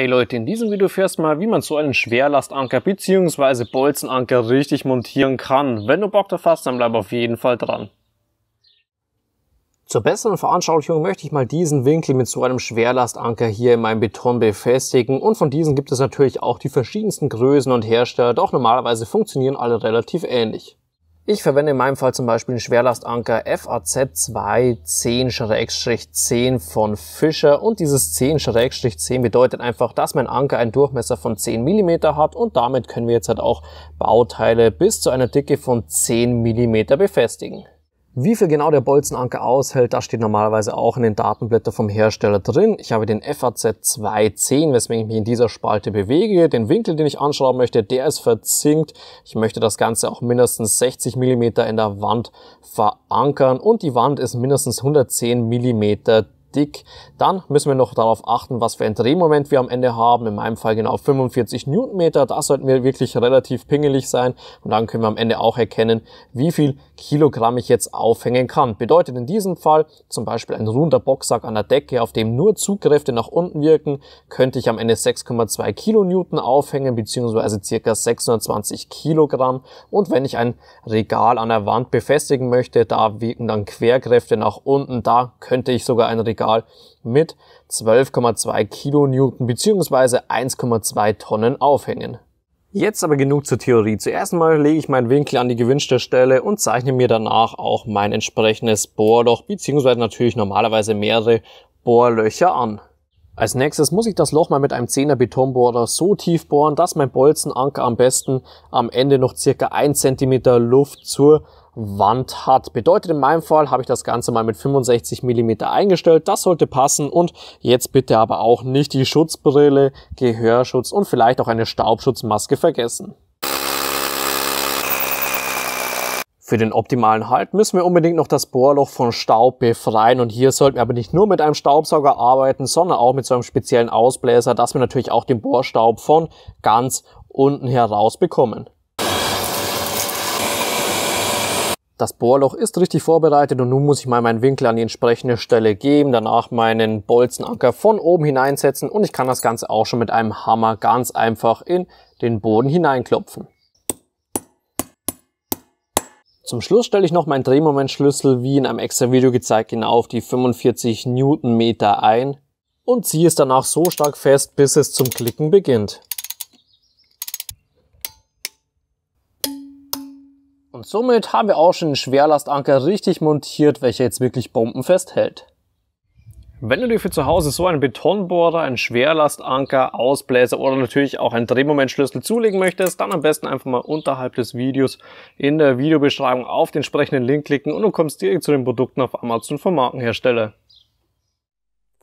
Hey Leute, in diesem Video fährst du mal, wie man so einen Schwerlastanker bzw. Bolzenanker richtig montieren kann. Wenn du Bock drauf hast, dann bleib auf jeden Fall dran. Zur besseren Veranschaulichung möchte ich mal diesen Winkel mit so einem Schwerlastanker hier in meinem Beton befestigen und von diesen gibt es natürlich auch die verschiedensten Größen und Hersteller, doch normalerweise funktionieren alle relativ ähnlich. Ich verwende in meinem Fall zum Beispiel den Schwerlastanker FAZ210-10 von Fischer und dieses 10-10 bedeutet einfach, dass mein Anker einen Durchmesser von 10 mm hat und damit können wir jetzt halt auch Bauteile bis zu einer Dicke von 10 mm befestigen. Wie viel genau der Bolzenanker aushält, das steht normalerweise auch in den Datenblättern vom Hersteller drin. Ich habe den FAZ 210, weswegen ich mich in dieser Spalte bewege. Den Winkel, den ich anschrauben möchte, der ist verzinkt. Ich möchte das Ganze auch mindestens 60 mm in der Wand verankern und die Wand ist mindestens 110 mm dick. Dann müssen wir noch darauf achten, was für ein Drehmoment wir am Ende haben. In meinem Fall genau 45 Newtonmeter. Das sollten wir wirklich relativ pingelig sein. Und dann können wir am Ende auch erkennen, wie viel Kilogramm ich jetzt aufhängen kann. Bedeutet in diesem Fall zum Beispiel ein runder Boxsack an der Decke, auf dem nur Zugkräfte nach unten wirken, könnte ich am Ende 6,2 Kilonewton aufhängen, beziehungsweise circa 620 Kilogramm. Und wenn ich ein Regal an der Wand befestigen möchte, da wirken dann Querkräfte nach unten, da könnte ich sogar ein Regal Regal mit 12,2 Kilonewton bzw. 1,2 Tonnen aufhängen. Jetzt aber genug zur Theorie. Zuerst mal lege ich meinen Winkel an die gewünschte Stelle und zeichne mir danach auch mein entsprechendes Bohrloch bzw. natürlich normalerweise mehrere Bohrlöcher an. Als nächstes muss ich das Loch mal mit einem 10er Betonbohrer so tief bohren, dass mein Bolzenanker am besten am Ende noch circa 1 cm Luft zur Wand hat. Bedeutet in meinem Fall habe ich das Ganze mal mit 65 mm eingestellt. Das sollte passen und jetzt bitte aber auch nicht die Schutzbrille, Gehörschutz und vielleicht auch eine Staubschutzmaske vergessen. Für den optimalen Halt müssen wir unbedingt noch das Bohrloch von Staub befreien und hier sollten wir aber nicht nur mit einem Staubsauger arbeiten, sondern auch mit so einem speziellen Ausbläser, dass wir natürlich auch den Bohrstaub von ganz unten heraus bekommen. Das Bohrloch ist richtig vorbereitet und nun muss ich mal meinen Winkel an die entsprechende Stelle geben, danach meinen Bolzenanker von oben hineinsetzen und ich kann das Ganze auch schon mit einem Hammer ganz einfach in den Boden hineinklopfen. Zum Schluss stelle ich noch meinen Drehmomentschlüssel wie in einem extra Video gezeigt genau auf die 45 Newtonmeter ein und ziehe es danach so stark fest, bis es zum Klicken beginnt. Und somit haben wir auch schon einen Schwerlastanker richtig montiert, welcher jetzt wirklich bombenfest hält. Wenn du dir für zu Hause so einen Betonbohrer, einen Schwerlastanker, Ausbläser oder natürlich auch einen Drehmomentschlüssel zulegen möchtest, dann am besten einfach mal unterhalb des Videos in der Videobeschreibung auf den entsprechenden Link klicken und du kommst direkt zu den Produkten auf Amazon vom Markenhersteller.